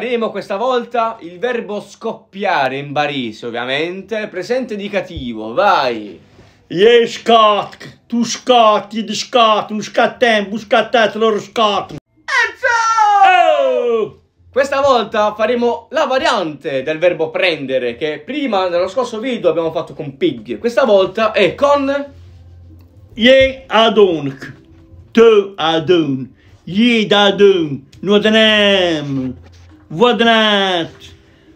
Faremo questa volta il verbo scoppiare in barese, ovviamente. Presente indicativo, vai! Je scott, tu scott, je scott, un scattem, un scattet, loro scott. Enzo! Oh! Questa volta faremo la variante del verbo prendere, che prima, nello scorso video, abbiamo fatto con pig. Questa volta è con... Je adonk, tu adon, je dadon, notenem. Vuoi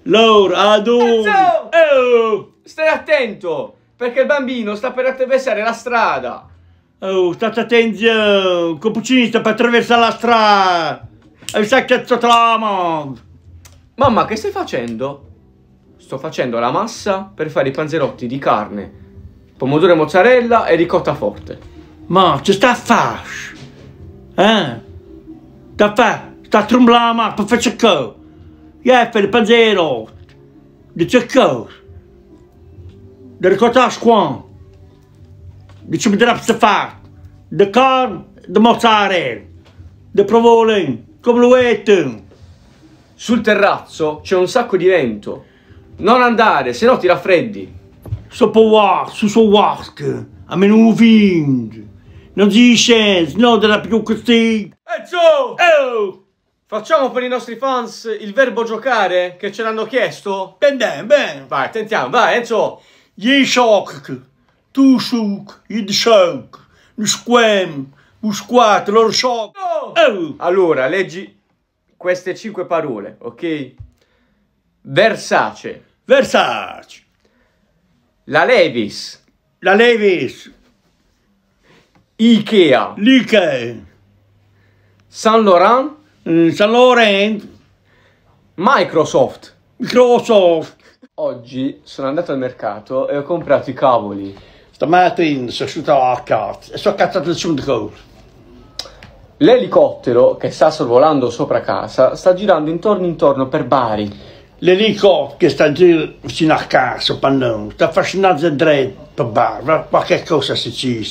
Lor, Adu. Oh. Stai attento, perché il bambino sta per attraversare la strada. Oh, state attenzione, Copuccini sta per attraversare la strada. E sai che tramo. Mamma, che stai facendo? Sto facendo la massa per fare i panzerotti di carne, pomodoro e mozzarella e ricotta forte. Ma ci sta a fare? Eh? Sta a fare? Sta a tremblare, ma per fare ciò che? Ia pe pazero, de ce căuri, de recota școan, de ce mi drap să fac, de mozzarella, de provolin, come lo etten. Sul terrazzo c'è un sacco di vento. Non andare, se no ti raffreddi. Sopra su so wask, a meno vind. Non si scende, no, della più così. E ciò! Oh! Facciamo per i nostri fans il verbo giocare che ce l'hanno chiesto? Bene, bene. Vai, tentiamo, vai Enzo. Yishok, Tushuk, Idshok, Nusquem, Musquat, Lorshok. Oh. Allora, leggi queste cinque parole, ok? Versace. Versace. La Levis. La Levis. Ikea. L'Ikea. Saint Laurent. Eh, San Lorenzo, Microsoft. Microsoft. Oggi sono andato al mercato e ho comprato i cavoli. Stamattina sono uscito a cazzo e sono cazzato il sindaco. L'elicottero che sta sorvolando sopra casa sta girando intorno intorno per Bari. L'elicottero che sta girando vicino a casa, pannone, sta affascinando il dread per Bari, qualche cosa si ci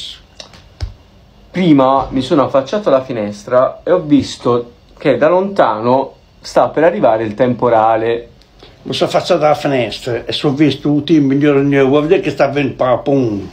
Prima mi sono affacciato alla finestra e ho visto che da lontano sta per arrivare il temporale. Mi sono affacciato alla finestra e sono visto un team migliore di uomo che sta venendo papum.